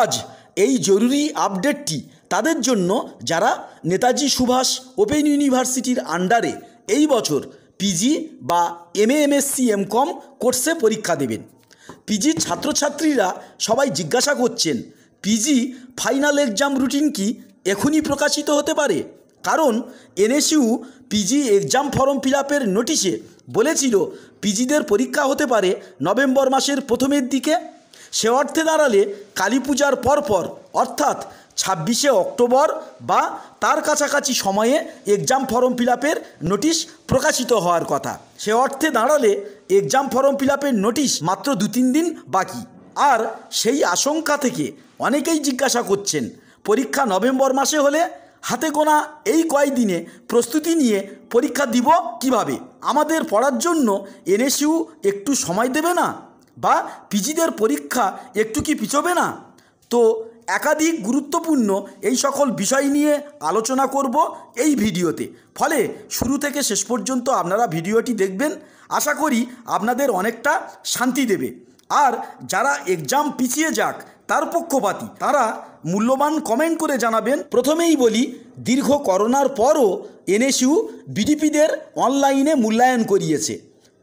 আজ এই জরুরি আপডেটটি তাদের জন্য যারা নেতাজি সুভাষ ওপেন ইউনিভার্সিটির আন্ডারে এই বছর পিজি বা এম এমএসসি এম কম কোর্সে পরীক্ষা দেবেন পিজির ছাত্রছাত্রীরা সবাই জিজ্ঞাসা করছেন পিজি ফাইনাল এক্সাম রুটিন কি এখনই প্রকাশিত হতে পারে কারণ NSU PG exam form fill আপের নোটিশে বলেছিল পিজিদের পরীক্ষা হতে পারে নভেম্বর মাসের প্রথমের দিকে সে অর্থে দাঁড়ালে কালী পূজার পরপর অর্থাৎ ছাব্বিশে অক্টোবর বা তার কাছাকাছি সময়ে এক্সাম ফর্ম ফিল নোটিশ প্রকাশিত হওয়ার কথা সে অর্থে দাঁড়ালে এক্সাম ফর্ম ফিল নোটিশ মাত্র দু তিন দিন বাকি আর সেই আশঙ্কা থেকে অনেকেই জিজ্ঞাসা করছেন পরীক্ষা নভেম্বর মাসে হলে হাতে গোনা এই কয়েকদিনে প্রস্তুতি নিয়ে পরীক্ষা দিব কিভাবে আমাদের পড়ার জন্য এনএসইউ একটু সময় দেবে না বা পিজিদের পরীক্ষা একটু কি পিছবে না তো একাধিক গুরুত্বপূর্ণ এই সকল বিষয় নিয়ে আলোচনা করব এই ভিডিওতে ফলে শুরু থেকে শেষ পর্যন্ত আপনারা ভিডিওটি দেখবেন আশা করি আপনাদের অনেকটা শান্তি দেবে আর যারা এক্সাম পিছিয়ে যাক তার পক্ষপাতী তারা মূল্যবান কমেন্ট করে জানাবেন প্রথমেই বলি দীর্ঘ করোনার পরও এনএসইউ বিডিপিদের অনলাইনে মূল্যায়ন করিয়েছে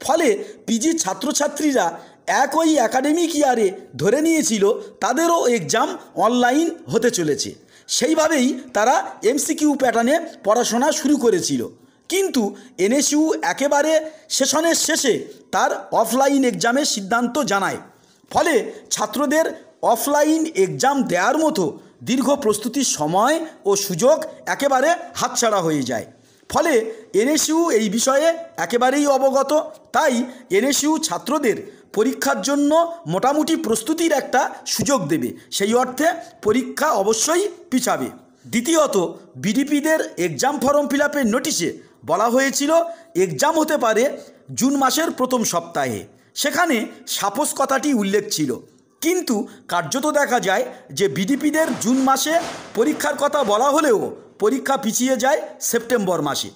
ফলে পিজি ছাত্রছাত্রীরা একই অ্যাকাডেমিক ইয়ারে ধরে নিয়েছিল তাদেরও এক্সাম অনলাইন হতে চলেছে সেইভাবেই তারা এমসিকিউ প্যাটার্নে পড়াশোনা শুরু করেছিল কিন্তু এনএসইউ একেবারে সেশনের শেষে তার অফলাইন এক্সামের সিদ্ধান্ত জানায় ফলে ছাত্রদের অফলাইন এক্সাম দেওয়ার মতো দীর্ঘ প্রস্তুতির সময় ও সুযোগ একেবারে হাতছাড়া হয়ে যায় ফলে এনএসইউ এই বিষয়ে একেবারেই অবগত তাই এনএসইউ ছাত্রদের পরীক্ষার জন্য মোটামুটি প্রস্তুতির একটা সুযোগ দেবে সেই অর্থে পরীক্ষা অবশ্যই পিছাবে দ্বিতীয়ত বিডিপিদের এক্সাম ফর্ম ফিল নোটিশে বলা হয়েছিল এক্সাম হতে পারে জুন মাসের প্রথম সপ্তাহে সেখানে সাপোস কথাটি উল্লেখ ছিল কিন্তু কার্যত দেখা যায় যে বিডিপিদের জুন মাসে পরীক্ষার কথা বলা হলেও পরীক্ষা পিছিয়ে যায় সেপ্টেম্বর মাসে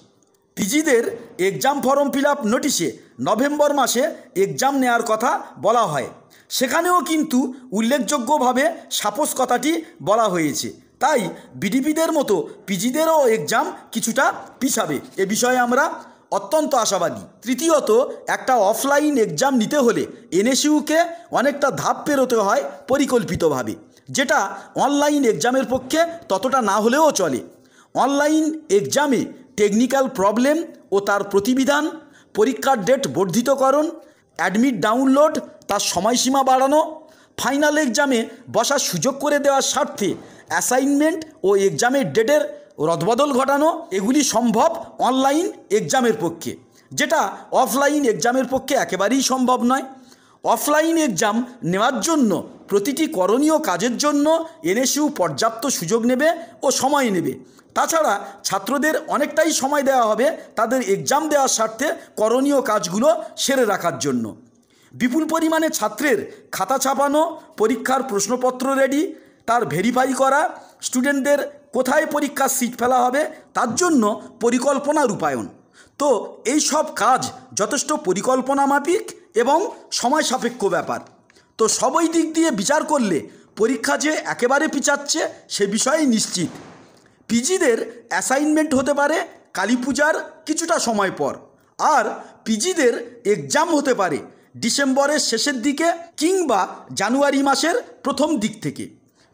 পিজিদের এক্সাম ফর্ম ফিল আপ নোটিশে নভেম্বর মাসে এক্সাম নেয়ার কথা বলা হয় সেখানেও কিন্তু উল্লেখযোগ্যভাবে সাপোস কথাটি বলা হয়েছে তাই বিডিপিদের মতো পিজিদেরও এক্সাম কিছুটা পিছাবে এ বিষয়ে আমরা অত্যন্ত আশাবাদী তৃতীয়ত একটা অফলাইন এক্সাম নিতে হলে এনএসইউকে অনেকটা ধাপ পেরোতে হয় পরিকল্পিতভাবে যেটা অনলাইন এক্সামের পক্ষে ততটা না হলেও চলে অনলাইন এক্সামে টেকনিক্যাল প্রবলেম ও তার প্রতিবিধান পরীক্ষার ডেট বর্ধিতকরণ অ্যাডমিট ডাউনলোড তার সময়সীমা বাড়ানো ফাইনাল এক্সামে বসার সুযোগ করে দেওয়ার স্বার্থে অ্যাসাইনমেন্ট ও এক্সামের ডেটের রদবদল ঘটানো এগুলি সম্ভব অনলাইন এক্সামের পক্ষে যেটা অফলাইন এক্সামের পক্ষে একেবারেই সম্ভব নয় অফলাইন এক্সাম নেওয়ার জন্য প্রতিটি করণীয় কাজের জন্য এনএসইউ পর্যাপ্ত সুযোগ নেবে ও সময় নেবে তাছাড়া ছাত্রদের অনেকটাই সময় দেওয়া হবে তাদের এক্সাম দেওয়ার স্বার্থে করণীয় কাজগুলো সেরে রাখার জন্য বিপুল পরিমাণে ছাত্রের খাতা ছাপানো পরীক্ষার প্রশ্নপত্র রেডি তার ভেরিফাই করা স্টুডেন্টদের কোথায় পরীক্ষার সিট ফেলা হবে তার জন্য পরিকল্পনা রূপায়ণ তো এই সব কাজ যথেষ্ট পরিকল্পনা মাফিক এবং সময় সাপেক্ষ ব্যাপার তো সবই দিক দিয়ে বিচার করলে পরীক্ষা যে একেবারে পিছাচ্ছে সে বিষয়ে নিশ্চিত পিজিদের অ্যাসাইনমেন্ট হতে পারে কালী পূজার কিছুটা সময় পর আর পিজিদের এক্সাম হতে পারে ডিসেম্বরের শেষের দিকে কিংবা জানুয়ারি মাসের প্রথম দিক থেকে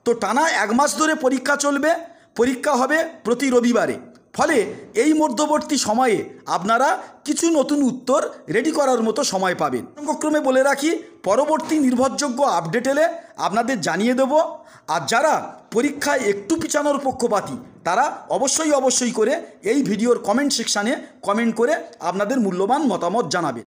তো টানা এক মাস ধরে পরীক্ষা চলবে পরীক্ষা হবে প্রতি রবিবারে ফলে এই মধ্যবর্তী সময়ে আপনারা কিছু নতুন উত্তর রেডি করার মতো সময় পাবেন ক্রমে বলে রাখি পরবর্তী নির্ভরযোগ্য আপডেট এলে আপনাদের জানিয়ে দেব আর যারা পরীক্ষায় একটু পিছানোর পক্ষপাতী তারা অবশ্যই অবশ্যই করে এই ভিডিওর কমেন্ট সেকশানে কমেন্ট করে আপনাদের মূল্যবান মতামত জানাবে